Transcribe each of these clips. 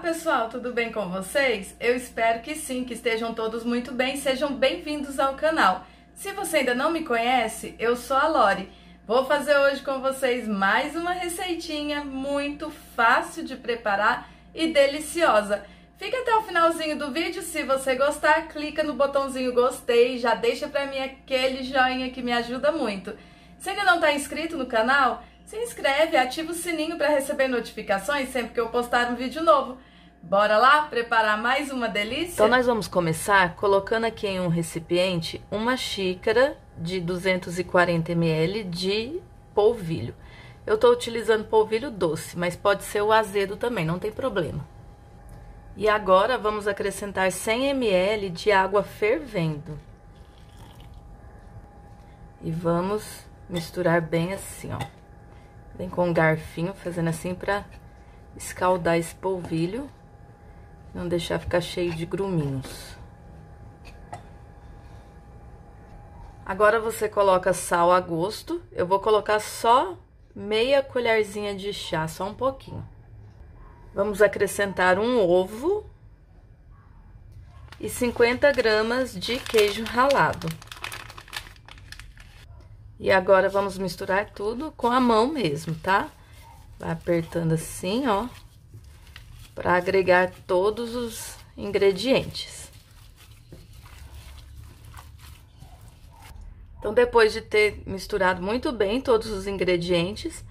pessoal, tudo bem com vocês? Eu espero que sim, que estejam todos muito bem, sejam bem-vindos ao canal. Se você ainda não me conhece, eu sou a Lori. Vou fazer hoje com vocês mais uma receitinha muito fácil de preparar e deliciosa. Fica até o finalzinho do vídeo, se você gostar, clica no botãozinho gostei, já deixa pra mim aquele joinha que me ajuda muito. Se ainda não está inscrito no canal, se inscreve, ativa o sininho para receber notificações sempre que eu postar um vídeo novo. Bora lá preparar mais uma delícia? Então nós vamos começar colocando aqui em um recipiente uma xícara de 240 ml de polvilho. Eu estou utilizando polvilho doce, mas pode ser o azedo também, não tem problema. E agora vamos acrescentar 100 ml de água fervendo. E vamos misturar bem assim, ó. Vem com um garfinho, fazendo assim para escaldar esse polvilho. Não deixar ficar cheio de gruminhos. Agora você coloca sal a gosto. Eu vou colocar só meia colherzinha de chá, só um pouquinho. Vamos acrescentar um ovo e 50 gramas de queijo ralado. E agora vamos misturar tudo com a mão mesmo, tá? Vai apertando assim, ó para agregar todos os ingredientes. Então, depois de ter misturado muito bem todos os ingredientes,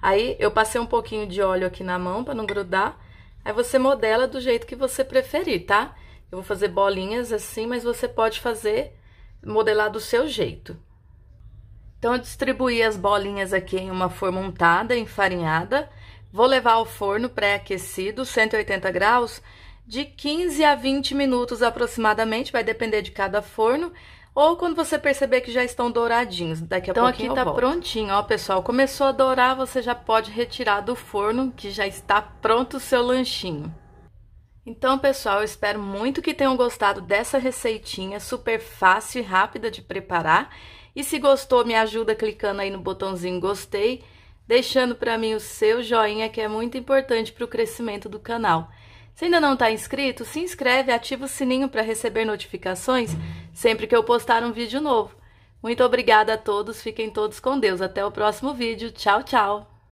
aí eu passei um pouquinho de óleo aqui na mão para não grudar. Aí você modela do jeito que você preferir, tá? Eu vou fazer bolinhas assim, mas você pode fazer modelar do seu jeito. Então, eu distribuí as bolinhas aqui em uma forma untada, enfarinhada, Vou levar ao forno pré-aquecido, 180 graus, de 15 a 20 minutos aproximadamente, vai depender de cada forno. Ou quando você perceber que já estão douradinhos. Daqui a então, pouquinho Então aqui tá volto. prontinho, ó pessoal. Começou a dourar, você já pode retirar do forno que já está pronto o seu lanchinho. Então, pessoal, eu espero muito que tenham gostado dessa receitinha super fácil e rápida de preparar. E se gostou, me ajuda clicando aí no botãozinho gostei deixando para mim o seu joinha que é muito importante para o crescimento do canal. Se ainda não está inscrito, se inscreve e ativa o sininho para receber notificações sempre que eu postar um vídeo novo. Muito obrigada a todos, fiquem todos com Deus. Até o próximo vídeo. Tchau, tchau!